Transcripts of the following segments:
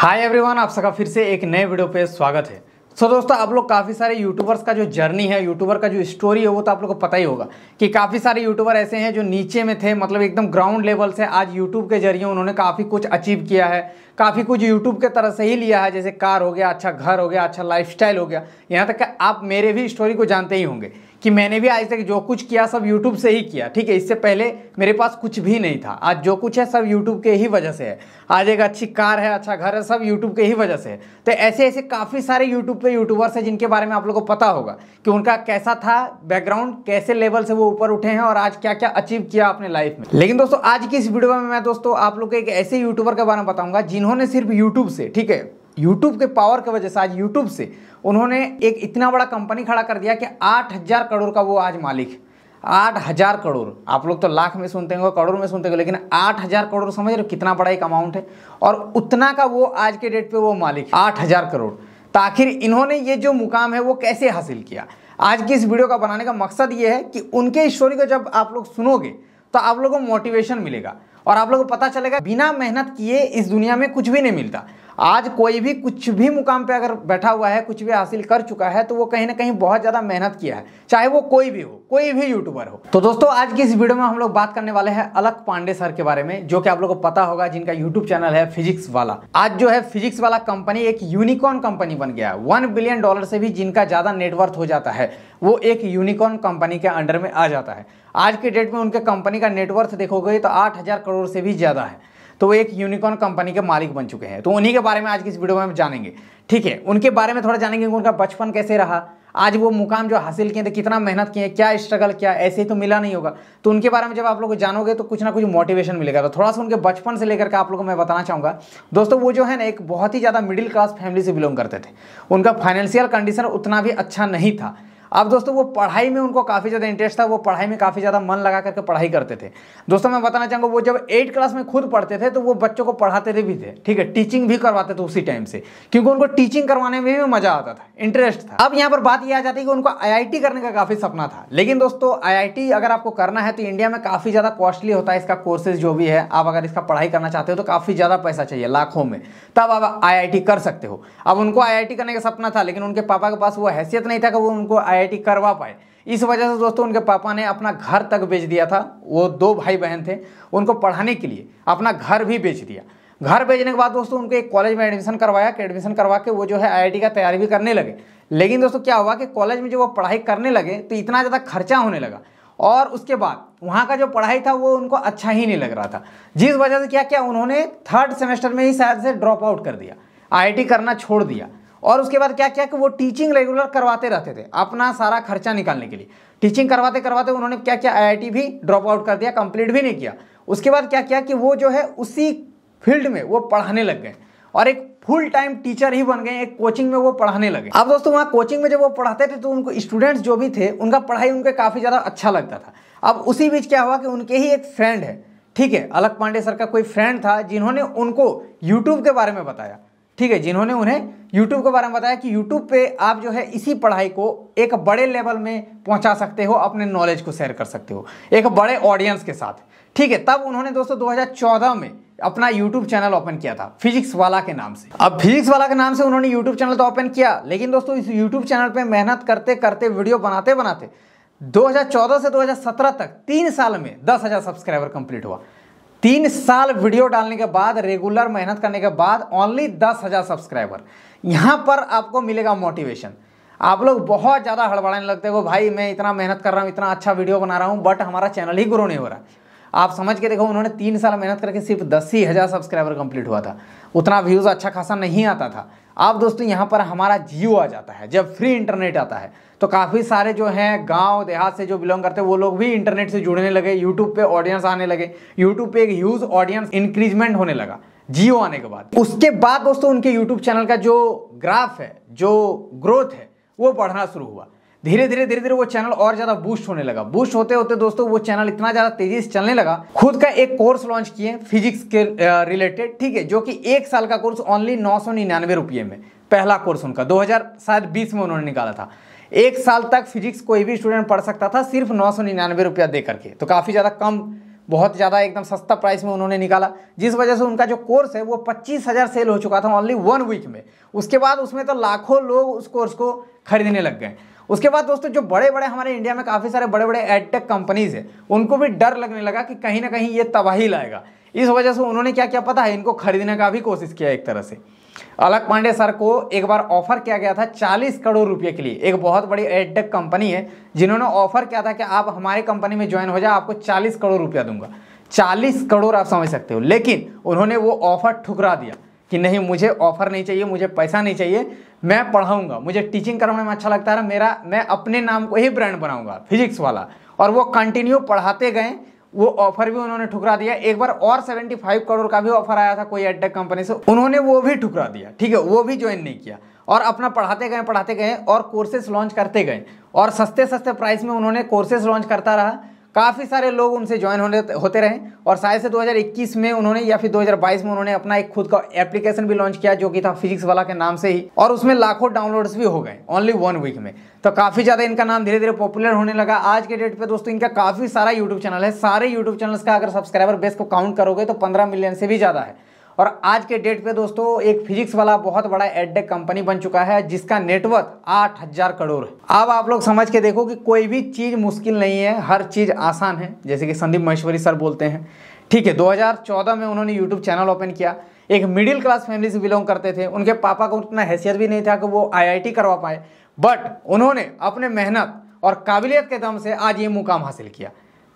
hi everyone आप सबका फिर से एक नए वीडियो पे स्वागत है सो so, दोस्तों आप लोग काफ़ी सारे यूट्यूबर्स का जो जर्नी है यूट्यूबर का जो स्टोरी है वो तो आप लोग को पता ही होगा कि काफ़ी सारे यूट्यूबर ऐसे हैं जो नीचे में थे मतलब एकदम ग्राउंड लेवल से आज यूट्यूब के जरिए उन्होंने काफ़ी कुछ अचीव किया है काफ़ी कुछ यूट्यूब के तरह से ही लिया है जैसे कार हो गया अच्छा घर हो गया अच्छा लाइफ हो गया यहाँ तक कि आप मेरे भी स्टोरी को जानते ही होंगे कि मैंने भी आज तक जो कुछ किया सब यूट्यूब से ही किया ठीक है इससे पहले मेरे पास कुछ भी नहीं था आज जो कुछ है सब यूट्यूब के ही वजह से है आज एक अच्छी कार है अच्छा घर है सब यूट्यूब के ही वजह से है तो ऐसे ऐसे काफ़ी सारे यूट्यूब पर यूट्यूबर्स हैं जिनके बारे में आप लोग को पता होगा कि उनका कैसा था बैकग्राउंड कैसे लेवल से वो ऊपर उठे हैं और आज क्या क्या अचीव किया अपने लाइफ में लेकिन दोस्तों आज की इस वीडियो में मैं दोस्तों आप लोग को एक ऐसे यूट्यूबर के बारे में बताऊँगा जिन्होंने सिर्फ यूट्यूब से ठीक है यूट्यूब के पावर की वजह से आज यूट्यूब से उन्होंने एक इतना बड़ा कंपनी खड़ा कर दिया कि आठ हज़ार करोड़ का वो आज मालिक आठ हज़ार करोड़ आप लोग तो लाख में सुनते हो करोड़ में सुनते हो लेकिन आठ हज़ार करोड़ समझ रहे हो कितना बड़ा एक अमाउंट है और उतना का वो आज के डेट पे वो मालिक आठ हज़ार करोड़ तो आखिर इन्होंने ये जो मुकाम है वो कैसे हासिल किया आज की इस वीडियो का बनाने का मकसद ये है कि उनके स्टोरी को जब आप लोग सुनोगे तो आप लोगों को मोटिवेशन मिलेगा और आप लोगों को पता चलेगा बिना मेहनत किए इस दुनिया में कुछ भी नहीं मिलता आज कोई भी कुछ भी मुकाम पे अगर बैठा हुआ है कुछ भी हासिल कर चुका है तो वो कहीं ना कहीं बहुत ज़्यादा मेहनत किया है चाहे वो कोई भी हो कोई भी यूट्यूबर हो तो दोस्तों आज की इस वीडियो में हम लोग बात करने वाले हैं अलग पांडे सर के बारे में जो कि आप लोग को पता होगा जिनका यूट्यूब चैनल है फिजिक्स वाला आज जो है फिजिक्स वाला कंपनी एक यूनिकॉर्न कंपनी बन गया है वन बिलियन डॉलर से भी जिनका ज़्यादा नेटवर्थ हो जाता है वो एक यूनिकॉर्न कंपनी के अंडर में आ जाता है आज के डेट में उनके कंपनी का नेटवर्थ देखोगे तो आठ करोड़ से भी ज़्यादा है तो वो एक यूनिकॉर्न कंपनी के मालिक बन चुके हैं तो उन्हीं के बारे में आज की इस वीडियो में हम जानेंगे ठीक है उनके बारे में थोड़ा जानेंगे कि उनका बचपन कैसे रहा आज वो मुकाम जो हासिल किए थे तो कितना मेहनत किए क्या स्ट्रगल किया ऐसे ही तो मिला नहीं होगा तो उनके बारे में जब आप लोग जानोगे तो कुछ ना कुछ मोटिवेशन मिलेगा तो थोड़ा सा उनके बचपन से लेकर के आप लोगों को मैं बताना चाहूँगा दोस्तों वो जो है ना एक बहुत ही ज़्यादा मिडिल क्लास फैमिली से बिलोंग करते थे उनका फाइनेंशियल कंडीशन उतना भी अच्छा नहीं था अब दोस्तों वो पढ़ाई में उनको काफ़ी ज़्यादा इंटरेस्ट था वो पढ़ाई में काफ़ी ज़्यादा मन लगा करके पढ़ाई करते थे दोस्तों मैं बताना चाहूँगा वो जब एट क्लास में खुद पढ़ते थे तो वो बच्चों को पढ़ाते थे भी थे ठीक है टीचिंग भी करवाते थे उसी टाइम से क्योंकि उनको टीचिंग करवाने में भी मज़ा आता था इंटरेस्ट था अब यहाँ पर बात यह आ जाती है कि उनको आई करने का काफ़ी सपना था लेकिन दोस्तों आई अगर आपको करना है तो इंडिया में काफ़ी ज़्यादा कॉस्टली होता है इसका कोर्सेज जो भी है आप अगर इसका पढ़ाई करना चाहते हो तो काफ़ी ज़्यादा पैसा चाहिए लाखों में तब आप आई कर सकते हो अब उनको आई करने का सपना था लेकिन उनके पापा के पास वो हैसियत नहीं था कि वो उनको आई आईआईटी करवा पाए इस वजह से दोस्तों उनके पापा ने अपना घर तक बेच दिया था वो दो भाई बहन थे उनको पढ़ाने के लिए अपना घर भी बेच दिया घर भेजने के बाद दोस्तों उनको एक कॉलेज में एडमिशन करवाया कि एडमिशन करवा के वो जो है आईआईटी का तैयारी भी करने लगे लेकिन दोस्तों क्या हुआ कि कॉलेज में जब वो पढ़ाई करने लगे तो इतना ज़्यादा खर्चा होने लगा और उसके बाद वहाँ का जो पढ़ाई था वो उनको अच्छा ही नहीं लग रहा था जिस वजह से क्या क्या उन्होंने थर्ड सेमेस्टर में ही शायद से ड्रॉप आउट कर दिया आई करना छोड़ दिया और उसके बाद क्या क्या कि वो टीचिंग रेगुलर करवाते रहते थे अपना सारा खर्चा निकालने के लिए टीचिंग करवाते करवाते उन्होंने क्या क्या आईआईटी भी ड्रॉप आउट कर दिया कंप्लीट भी नहीं किया उसके बाद क्या किया कि वो जो है उसी फील्ड में वो पढ़ाने लग गए और एक फुल टाइम टीचर ही बन गए एक कोचिंग में वो पढ़ाने लगे अब दोस्तों वहाँ कोचिंग में जब वो पढ़ाते थे तो उनको स्टूडेंट्स जो भी थे उनका पढ़ाई उनके काफ़ी ज़्यादा अच्छा लगता था अब उसी बीच क्या हुआ कि उनके ही एक फ्रेंड है ठीक है अलग पांडे सर का कोई फ्रेंड था जिन्होंने उनको यूट्यूब के बारे में बताया ठीक है जिन्होंने उन्हें यूट्यूब के बारे में बताया कि यूट्यूब पे आप जो है इसी पढ़ाई को एक बड़े लेवल में पहुंचा सकते हो अपने नॉलेज को शेयर कर सकते हो एक बड़े ऑडियंस के साथ ठीक है तब उन्होंने दोस्तों 2014 में अपना यूट्यूब चैनल ओपन किया था फिजिक्स वाला के नाम से अब फिजिक्स वाला के नाम से उन्होंने यूट्यूब चैनल तो ओपन किया लेकिन दोस्तों इस यूट्यूब चैनल पर मेहनत करते करते वीडियो बनाते बनाते 2014 से 2017 तक तीन साल में दस हजार सब्सक्राइबर कंप्लीट हुआ तीन साल वीडियो डालने के बाद रेगुलर मेहनत करने के बाद ओनली दस हज़ार सब्सक्राइबर यहाँ पर आपको मिलेगा मोटिवेशन आप लोग बहुत ज़्यादा हड़बड़ाने लगते हो भाई मैं इतना मेहनत कर रहा हूँ इतना अच्छा वीडियो बना रहा हूँ बट हमारा चैनल ही ग्रो नहीं हो रहा आप समझ के देखो उन्होंने तीन साल मेहनत करके सिर्फ दस ही हज़ार सब्सक्राइबर कंप्लीट हुआ था उतना व्यूज़ अच्छा खासा नहीं आता था अब दोस्तों यहाँ पर हमारा जियो आ जाता है जब फ्री इंटरनेट आता है तो काफ़ी सारे जो हैं गांव देहात से जो बिलोंग करते हैं वो लोग भी इंटरनेट से जुड़ने लगे यूट्यूब पे ऑडियंस आने लगे यूट्यूब पे एक यूज ऑडियंस इंक्रीजमेंट होने लगा जियो आने के बाद उसके बाद दोस्तों उनके यूट्यूब चैनल का जो ग्राफ है जो ग्रोथ है वो बढ़ना शुरू हुआ धीरे धीरे धीरे धीरे वो चैनल और ज़्यादा बूस्ट होने लगा बूस्ट होते होते दोस्तों वो चैनल इतना ज़्यादा तेज़ी से चलने लगा खुद का एक कोर्स लॉन्च किए फिजिक्स के रिलेटेड ठीक है जो कि एक साल का कोर्स ओनली नौ सौ निन्यानवे रुपये में पहला कोर्स उनका दो हज़ार शायद बीस में उन्होंने निकाला था एक साल तक फिजिक्स कोई भी स्टूडेंट पढ़ सकता था सिर्फ नौ सौ निन्यानवे रुपया दे करके तो काफ़ी ज़्यादा कम बहुत ज़्यादा एकदम सस्ता प्राइस में उन्होंने निकाला जिस वजह से उनका जो कोर्स है वो पच्चीस हज़ार सेल हो चुका था ओनली वन वीक में उसके बाद उसमें तो लाखों लोग उस कोर्स को खरीदने लग गए उसके बाद दोस्तों जो बड़े बड़े हमारे इंडिया में काफ़ी सारे बड़े बड़े एडटेक कंपनीज है उनको भी डर लगने लगा कि कहीं ना कहीं ये तबाही लाएगा इस वजह से उन्होंने क्या क्या पता है इनको खरीदने का भी कोशिश किया एक तरह से अलग पांडे सर को एक बार ऑफर किया गया था 40 करोड़ रुपए के लिए एक बहुत बड़ी एडटेक कंपनी है जिन्होंने ऑफर किया था कि आप हमारे कंपनी में ज्वाइन हो जाए आपको 40 करोड़ रुपया दूंगा 40 करोड़ आप समझ सकते हो लेकिन उन्होंने वो ऑफर ठुकरा दिया कि नहीं मुझे ऑफर नहीं चाहिए मुझे पैसा नहीं चाहिए मैं पढ़ाऊँगा मुझे टीचिंग करने में अच्छा लगता है मेरा मैं अपने नाम को ही ब्रांड बनाऊँगा फिजिक्स वाला और वो कंटिन्यू पढ़ाते गए वो ऑफर भी उन्होंने ठुकरा दिया एक बार और 75 करोड़ का भी ऑफर आया था कोई एडटेक कंपनी से उन्होंने वो भी ठुकरा दिया ठीक है वो भी ज्वाइन नहीं किया और अपना पढ़ाते गए पढ़ाते गए और कोर्सेज लॉन्च करते गए और सस्ते सस्ते प्राइस में उन्होंने कोर्सेज लॉन्च करता रहा काफ़ी सारे लोग उनसे ज्वाइन होने होते रहे और शायद से 2021 में उन्होंने या फिर 2022 में उन्होंने अपना एक खुद का एप्लीकेशन भी लॉन्च किया जो कि था फिजिक्स वाला के नाम से ही और उसमें लाखों डाउनलोड्स भी हो गए ओनली वन वीक में तो काफ़ी ज़्यादा इनका नाम धीरे धीरे पॉपुलर होने लगा आज के डेट पर दोस्तों इनका काफ़ी सारा यूट्यूब चैनल है सारे यूट्यूब चैनल्स का अगर सब्सक्राइबर बेस को काउंट करोगे तो पंद्रह मिलियन से भी ज़्यादा है और आज के डेट पे दोस्तों एक फिजिक्स वाला बहुत बड़ा एडटेक कंपनी बन चुका है जिसका नेटवर्क आठ हजार करोड़ है अब आप लोग समझ के देखो कि कोई भी चीज़ मुश्किल नहीं है हर चीज़ आसान है जैसे कि संदीप महेश्वरी सर बोलते हैं ठीक है चौदह में उन्होंने यूट्यूब चैनल ओपन किया एक मिडिल क्लास फैमिली से बिलोंग करते थे उनके पापा को उतना हैसियत भी नहीं था कि वो आईआईटी करवा पाए बट उन्होंने अपने मेहनत और काबिलियत के दम से आज ये मुकाम हासिल किया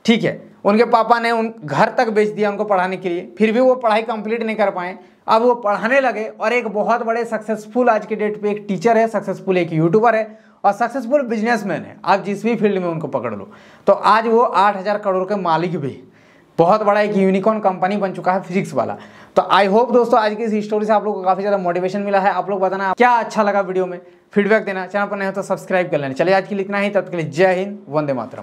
ठीक है उनके पापा ने उन घर तक बेच दिया उनको पढ़ाने के लिए फिर भी वो पढ़ाई कंप्लीट नहीं कर पाए अब वो पढ़ाने लगे और एक बहुत बड़े सक्सेसफुल आज के डेट पे एक टीचर है सक्सेसफुल एक यूट्यूबर है और सक्सेसफुल बिजनेसमैन है आप जिस भी फील्ड में उनको पकड़ लो तो आज वो आठ हज़ार करोड़ के मालिक भी बहुत बड़ा एक यूनिकॉर्न कंपनी बन चुका है फिजिक्स वाला तो आई होप दोस्तों आज की इस स्टोरी से आप लोग को काफ़ी ज़्यादा मोटिवेशन मिला है आप लोग बताना क्या अच्छा लगा वीडियो में फीडबैक देना चैनल पर नहीं हो तो सब्सक्राइब कर लेना चलिए आज के लिए इतना ही तब के लिए जय हिंद वंदे मातरम